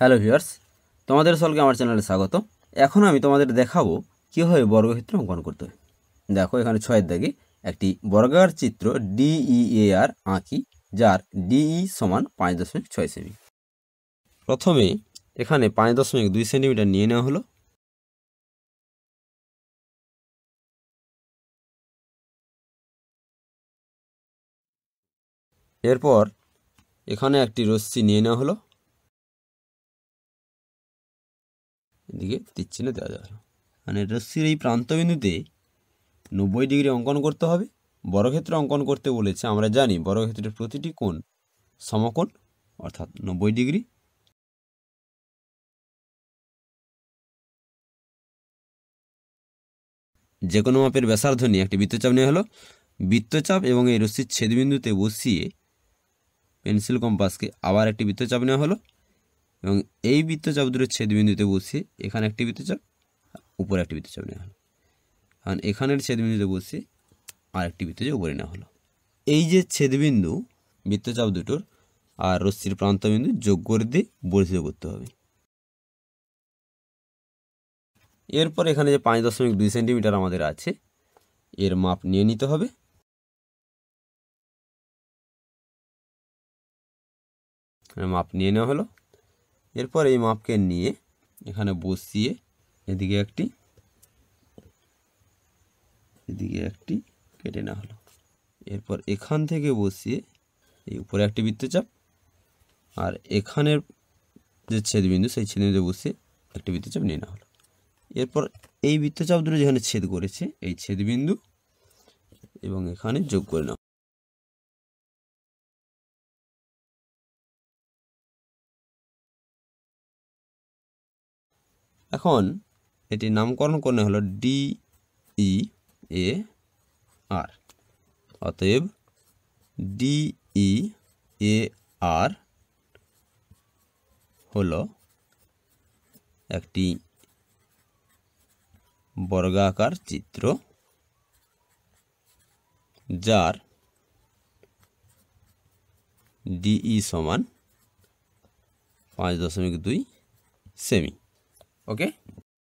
hello viewers তোমাদের সকলকে আমার চ্যানেলে স্বাগত এখন আমি তোমাদের দেখাবো কীভাবে বর্গক্ষেত্র অঙ্কন করতে হবে দেখো এখানে ছয়ের দাগে একটি বর্গাকার চিত্র ডিই আর আঁকি যার ডিই সমান পাঁচ দশমিক ছয় সেমি প্রথমে এখানে পাঁচ দশমিক দুই সেন্টিমিটার নিয়ে নেওয়া হলো এরপর এখানে একটি রশ্মি নিয়ে নেওয়া হলো দিকে তীরচিহ্ন দেওয়া যাবে মানে রশ্মির এই প্রান্তবিন্দুতে নব্বই ডিগ্রি অঙ্কন করতে হবে বর্গক্ষেত্র অঙ্কন করতে বলেছে আমরা জানি বর্গক্ষেত্রের প্রতিটি কোণ সমকোণ অর্থাৎ নব্বই ডিগ্রি যে কোনো মাপের ব্যাসার্ধ নিয়ে একটি বৃত্তচাপ নেওয়া হলো বৃত্তচাপ এবং এই রশ্মির ছেদবিন্দুতে বসিয়ে পেন্সিল কম্পাসকে আবার একটি বৃত্তচাপ নেওয়া হলো এবং এই বৃত্তচাপ দূরের ছেদবিন্দুতে বসছি এখানে একটি বৃত্তচাপ উপরে একটি বৃত্তচাপ নেওয়া হলো কারণ এখানের ছেদবিন্দুতে বসছি আর একটি বৃত্তচাপ উপরে নেওয়া হলো এই যে ছেদবিন্দু বৃত্তচাপ দুটোর আর রশ্মির প্রান্তবিন্দু যোগ করে দিয়ে বর্ধিত করতে হবে এরপর এখানে যে পাঁচ দশমিক দুই সেন্টিমিটার আমাদের আছে এর মাপ নিয়ে নিতে হবে মাপ নিয়ে নেওয়া হলো এরপর এই মাপকে নিয়ে এখানে বসিয়ে এদিকে একটি এদিকে একটি কেটে নেওয়া হলো এরপর এখান থেকে বসিয়ে এই উপরে একটি বৃত্তচাপ আর এখানের যে ছেদবিন্দু সেই ছেদবিন্দু বসিয়ে একটি বৃত্তচাপ নিয়ে নেওয়া হলো এরপর এই বৃত্তচাপ দুটো যেখানে ছেদ করেছে এই ছেদবিন্দু এবং এখানে যোগ করে নেওয়া এখন এটি নামকরণ করলে হলো ডি ই এ আর অতএব ডি ই এ আর হল একটি বর্গাকার চিত্র যার ডিই e সমান পাঁচ দশমিক দুই সেমি okay